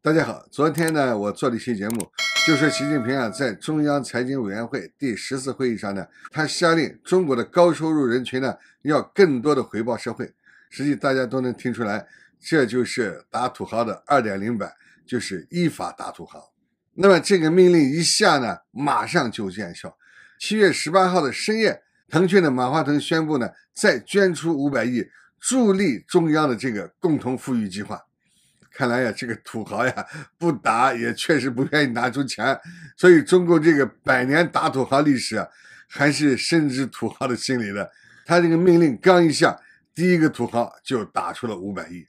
大家好，昨天呢，我做了一期节目，就是习近平啊，在中央财经委员会第十次会议上呢，他下令中国的高收入人群呢，要更多的回报社会。实际大家都能听出来，这就是打土豪的二点零版，就是依法打土豪。那么这个命令一下呢，马上就见效。七月十八号的深夜，腾讯的马化腾宣布呢，再捐出五百亿，助力中央的这个共同富裕计划。看来呀，这个土豪呀，不打也确实不愿意拿出钱，所以中国这个百年打土豪历史，还是深知土豪的心理的。他这个命令刚一下，第一个土豪就打出了五百亿。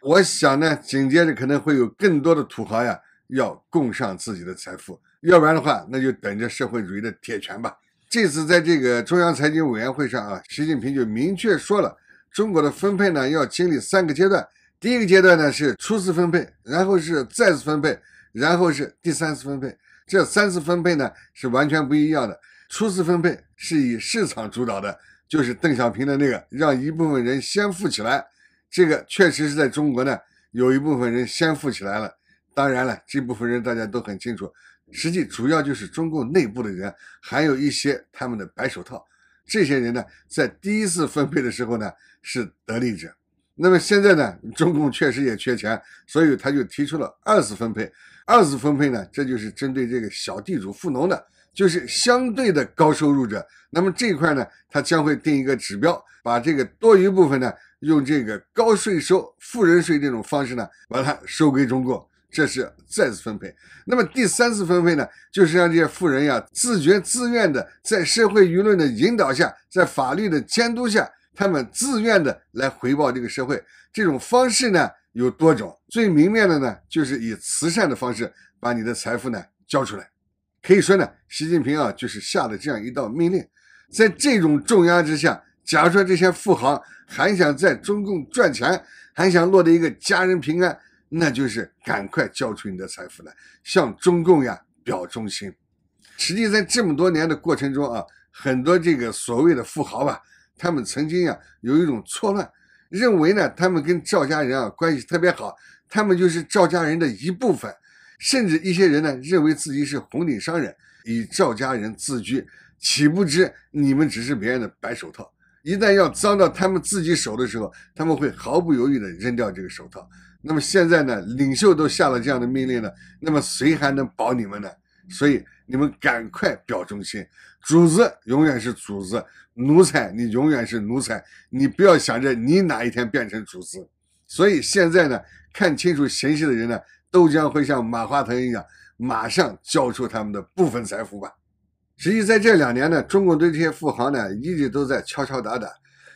我想呢，紧接着可能会有更多的土豪呀，要供上自己的财富，要不然的话，那就等着社会主义的铁拳吧。这次在这个中央财经委员会上啊，习近平就明确说了，中国的分配呢，要经历三个阶段。第一个阶段呢是初次分配，然后是再次分配，然后是第三次分配。这三次分配呢是完全不一样的。初次分配是以市场主导的，就是邓小平的那个让一部分人先富起来。这个确实是在中国呢有一部分人先富起来了。当然了，这部分人大家都很清楚，实际主要就是中共内部的人，还有一些他们的白手套。这些人呢在第一次分配的时候呢是得利者。那么现在呢，中共确实也缺钱，所以他就提出了二次分配。二次分配呢，这就是针对这个小地主富农的，就是相对的高收入者。那么这一块呢，他将会定一个指标，把这个多余部分呢，用这个高税收、富人税这种方式呢，把它收归中共。这是再次分配。那么第三次分配呢，就是让这些富人呀，自觉自愿的，在社会舆论的引导下，在法律的监督下。他们自愿的来回报这个社会，这种方式呢有多种，最明面的呢就是以慈善的方式把你的财富呢交出来。可以说呢，习近平啊就是下了这样一道命令，在这种重压之下，假如说这些富豪还想在中共赚钱，还想落得一个家人平安，那就是赶快交出你的财富来，向中共呀表忠心。实际在这么多年的过程中啊，很多这个所谓的富豪吧。他们曾经呀，有一种错乱，认为呢，他们跟赵家人啊关系特别好，他们就是赵家人的一部分，甚至一些人呢认为自己是红顶商人，以赵家人自居，岂不知你们只是别人的白手套，一旦要脏到他们自己手的时候，他们会毫不犹豫的扔掉这个手套。那么现在呢，领袖都下了这样的命令了，那么谁还能保你们呢？所以你们赶快表忠心，主子永远是主子，奴才你永远是奴才，你不要想着你哪一天变成主子。所以现在呢，看清楚形势的人呢，都将会像马化腾一样，马上交出他们的部分财富吧。实际在这两年呢，中国对这些富豪呢，一直都在敲敲打打。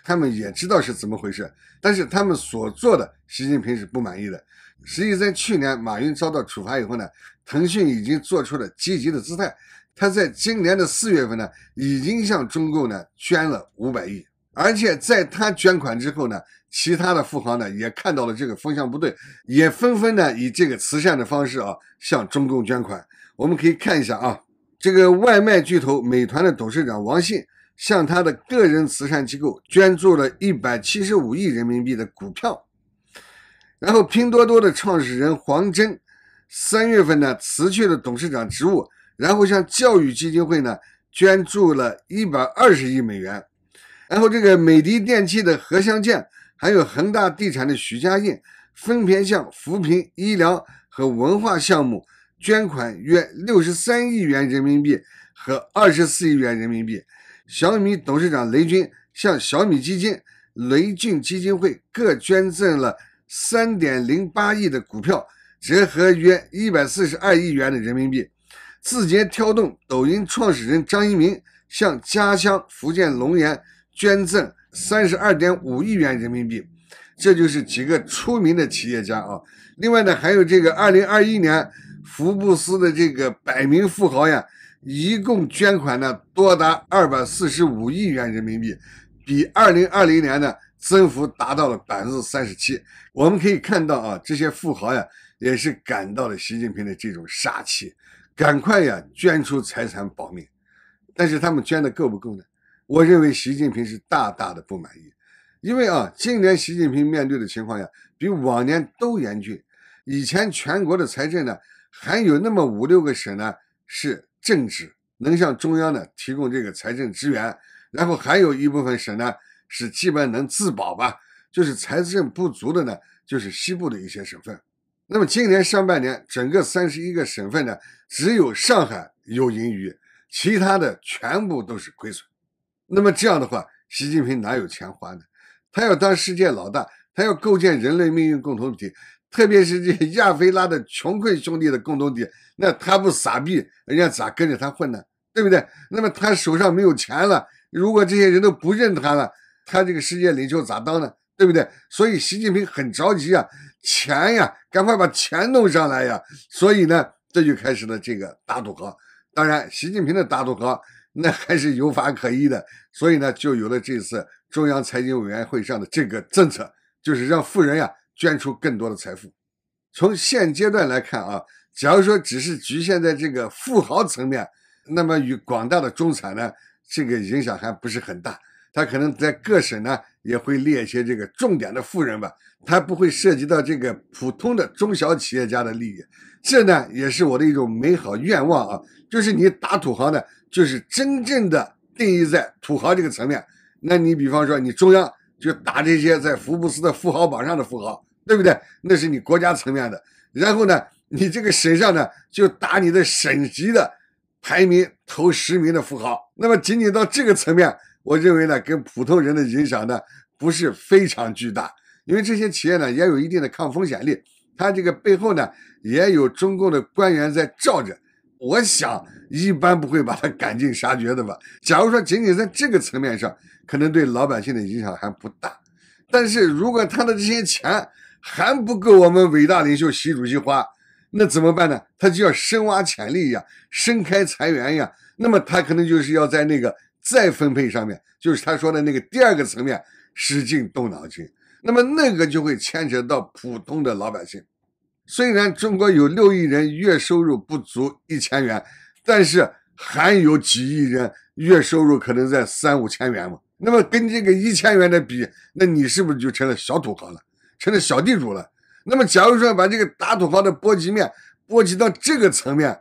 他们也知道是怎么回事，但是他们所做的，习近平是不满意的。实际在去年马云遭到处罚以后呢，腾讯已经做出了积极的姿态，他在今年的四月份呢，已经向中共呢捐了五百亿，而且在他捐款之后呢，其他的富豪呢也看到了这个风向不对，也纷纷呢以这个慈善的方式啊向中共捐款。我们可以看一下啊，这个外卖巨头美团的董事长王兴。向他的个人慈善机构捐助了一百七十五亿人民币的股票。然后，拼多多的创始人黄峥三月份呢辞去了董事长职务，然后向教育基金会呢捐助了一百二十亿美元。然后，这个美的电器的何香健，还有恒大地产的许家印，分别向扶贫、医疗和文化项目捐款约六十三亿元人民币和二十四亿元人民币。小米董事长雷军向小米基金、雷俊基金会各捐赠了三点零八亿的股票，折合约一百四十二亿元的人民币。字节跳动、抖音创始人张一鸣向家乡福建龙岩捐赠三十二点五亿元人民币。这就是几个出名的企业家啊。另外呢，还有这个二零二一年福布斯的这个百名富豪呀。一共捐款呢，多达二百四十五亿元人民币，比二零二零年呢增幅达到了百分之三十七。我们可以看到啊，这些富豪呀，也是感到了习近平的这种杀气，赶快呀捐出财产保命。但是他们捐的够不够呢？我认为习近平是大大的不满意，因为啊，今年习近平面对的情况呀，比往年都严峻。以前全国的财政呢，还有那么五六个省呢是。政治能向中央呢提供这个财政支援，然后还有一部分省呢是基本能自保吧，就是财政不足的呢就是西部的一些省份。那么今年上半年，整个三十一个省份呢，只有上海有盈余，其他的全部都是亏损。那么这样的话，习近平哪有钱花呢？他要当世界老大，他要构建人类命运共同体。特别是这亚非拉的穷困兄弟的共同体，那他不傻逼，人家咋跟着他混呢？对不对？那么他手上没有钱了，如果这些人都不认他了，他这个世界领袖咋当呢？对不对？所以习近平很着急啊，钱呀，赶快把钱弄上来呀！所以呢，这就开始了这个大土豪。当然，习近平的大土豪，那还是有法可依的，所以呢，就有了这次中央财经委员会上的这个政策，就是让富人呀。捐出更多的财富，从现阶段来看啊，假如说只是局限在这个富豪层面，那么与广大的中产呢，这个影响还不是很大。他可能在各省呢也会列一些这个重点的富人吧，他不会涉及到这个普通的中小企业家的利益。这呢也是我的一种美好愿望啊，就是你打土豪呢，就是真正的定义在土豪这个层面。那你比方说你中央。就打这些在福布斯的富豪榜上的富豪，对不对？那是你国家层面的。然后呢，你这个省上呢，就打你的省级的排名头十名的富豪。那么仅仅到这个层面，我认为呢，跟普通人的影响呢，不是非常巨大。因为这些企业呢，也有一定的抗风险力，它这个背后呢，也有中共的官员在罩着。我想一般不会把他赶尽杀绝的吧。假如说仅仅在这个层面上，可能对老百姓的影响还不大。但是如果他的这些钱还不够我们伟大领袖习主席花，那怎么办呢？他就要深挖潜力呀，深开财源呀。那么他可能就是要在那个再分配上面，就是他说的那个第二个层面，使劲动脑筋。那么那个就会牵扯到普通的老百姓。虽然中国有六亿人月收入不足一千元，但是还有几亿人月收入可能在三五千元嘛。那么跟这个一千元的比，那你是不是就成了小土豪了，成了小地主了？那么假如说把这个打土豪的波及面波及到这个层面，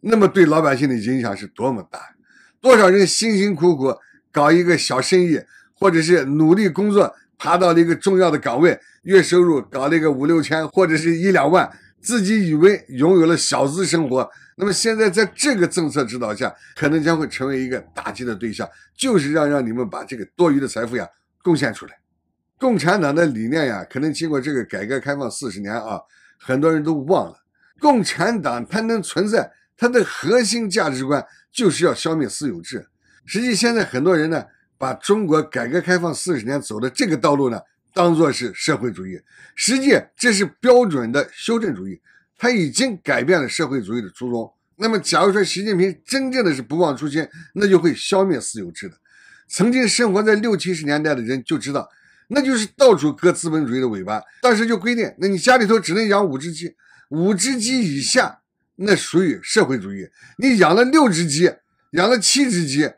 那么对老百姓的影响是多么大？多少人辛辛苦苦搞一个小生意，或者是努力工作？爬到了一个重要的岗位，月收入搞了一个五六千或者是一两万，自己以为拥有了小资生活。那么现在在这个政策指导下，可能将会成为一个打击的对象，就是要让你们把这个多余的财富呀贡献出来。共产党的理念呀，可能经过这个改革开放四十年啊，很多人都忘了。共产党它能存在，它的核心价值观就是要消灭私有制。实际现在很多人呢。把中国改革开放四十年走的这个道路呢，当做是社会主义，实际这是标准的修正主义，它已经改变了社会主义的初衷。那么，假如说习近平真正的是不忘初心，那就会消灭私有制的。曾经生活在六七十年代的人就知道，那就是到处割资本主义的尾巴。当时就规定，那你家里头只能养五只鸡，五只鸡以下那属于社会主义，你养了六只鸡，养了七只鸡。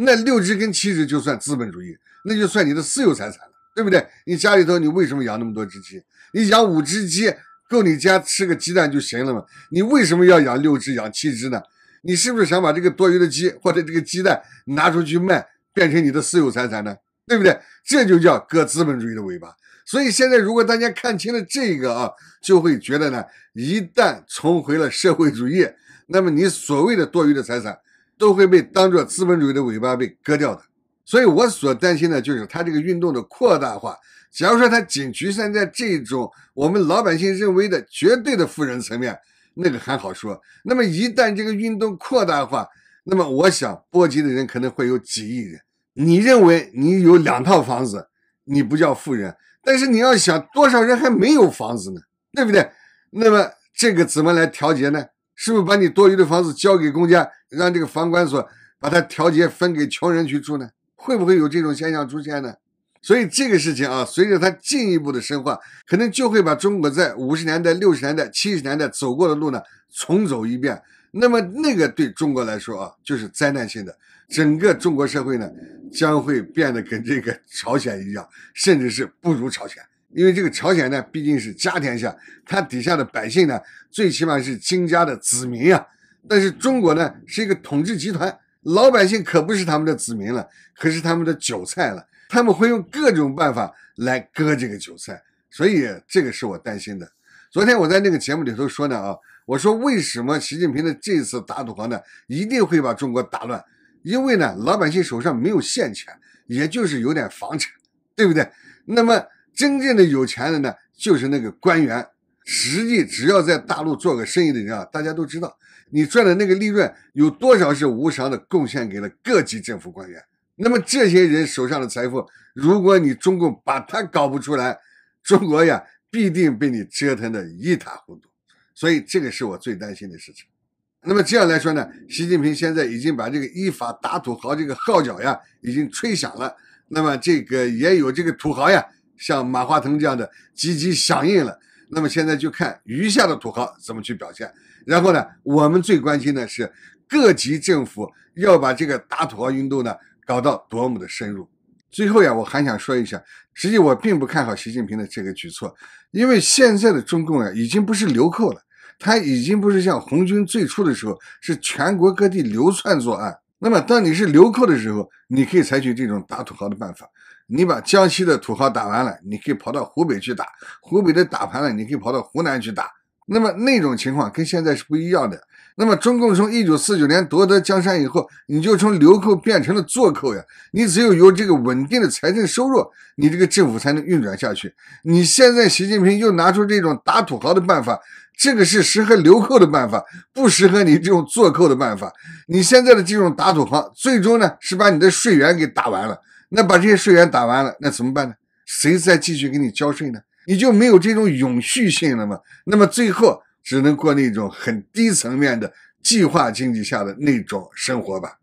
那六只跟七只就算资本主义，那就算你的私有财产了，对不对？你家里头你为什么养那么多只鸡？你养五只鸡够你家吃个鸡蛋就行了嘛？你为什么要养六只养七只呢？你是不是想把这个多余的鸡或者这个鸡蛋拿出去卖，变成你的私有财产呢？对不对？这就叫割资本主义的尾巴。所以现在如果大家看清了这个啊，就会觉得呢，一旦重回了社会主义，那么你所谓的多余的财产。都会被当作资本主义的尾巴被割掉的，所以我所担心的就是它这个运动的扩大化。假如说它仅局限在这种我们老百姓认为的绝对的富人层面，那个还好说。那么一旦这个运动扩大化，那么我想波及的人可能会有几亿人。你认为你有两套房子，你不叫富人，但是你要想多少人还没有房子呢？对不对？那么这个怎么来调节呢？是不是把你多余的房子交给公家，让这个房管所把它调节分给穷人去住呢？会不会有这种现象出现呢？所以这个事情啊，随着它进一步的深化，可能就会把中国在五十年代、六十年代、七十年代走过的路呢重走一遍。那么那个对中国来说啊，就是灾难性的，整个中国社会呢将会变得跟这个朝鲜一样，甚至是不如朝鲜。因为这个朝鲜呢，毕竟是家天下，它底下的百姓呢，最起码是金家的子民呀。但是中国呢，是一个统治集团，老百姓可不是他们的子民了，可是他们的韭菜了。他们会用各种办法来割这个韭菜，所以这个是我担心的。昨天我在那个节目里头说呢，啊，我说为什么习近平的这次打土豪呢，一定会把中国打乱？因为呢，老百姓手上没有现钱，也就是有点房产，对不对？那么。真正的有钱人呢，就是那个官员。实际，只要在大陆做个生意的人啊，大家都知道，你赚的那个利润有多少是无偿的贡献给了各级政府官员。那么，这些人手上的财富，如果你中共把它搞不出来，中国呀，必定被你折腾的一塌糊涂。所以，这个是我最担心的事情。那么这样来说呢，习近平现在已经把这个依法打土豪这个号角呀，已经吹响了。那么，这个也有这个土豪呀。像马化腾这样的积极响应了，那么现在就看余下的土豪怎么去表现。然后呢，我们最关心的是各级政府要把这个打土豪运动呢搞到多么的深入。最后呀，我还想说一下，实际我并不看好习近平的这个举措，因为现在的中共啊已经不是流寇了，他已经不是像红军最初的时候是全国各地流窜作案。那么当你是流寇的时候，你可以采取这种打土豪的办法。你把江西的土豪打完了，你可以跑到湖北去打；湖北的打盘了，你可以跑到湖南去打。那么那种情况跟现在是不一样的。那么中共从一九四九年夺得江山以后，你就从流寇变成了坐寇呀。你只有有这个稳定的财政收入，你这个政府才能运转下去。你现在习近平又拿出这种打土豪的办法，这个是适合流寇的办法，不适合你这种做寇的办法。你现在的这种打土豪，最终呢是把你的税源给打完了。那把这些税源打完了，那怎么办呢？谁再继续给你交税呢？你就没有这种永续性了吗？那么最后只能过那种很低层面的计划经济下的那种生活吧。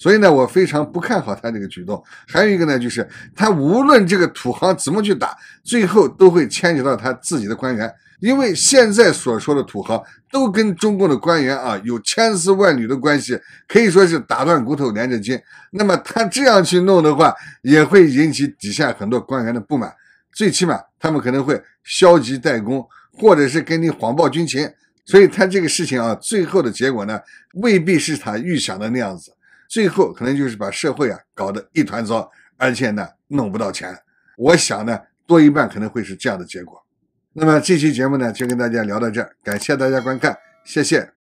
所以呢，我非常不看好他这个举动。还有一个呢，就是他无论这个土豪怎么去打，最后都会牵扯到他自己的官员，因为现在所说的土豪都跟中共的官员啊有千丝万缕的关系，可以说是打断骨头连着筋。那么他这样去弄的话，也会引起底下很多官员的不满，最起码他们可能会消极怠工，或者是给你谎报军情。所以他这个事情啊，最后的结果呢，未必是他预想的那样子。最后可能就是把社会啊搞得一团糟，而且呢弄不到钱。我想呢，多一半可能会是这样的结果。那么这期节目呢就跟大家聊到这儿，感谢大家观看，谢谢。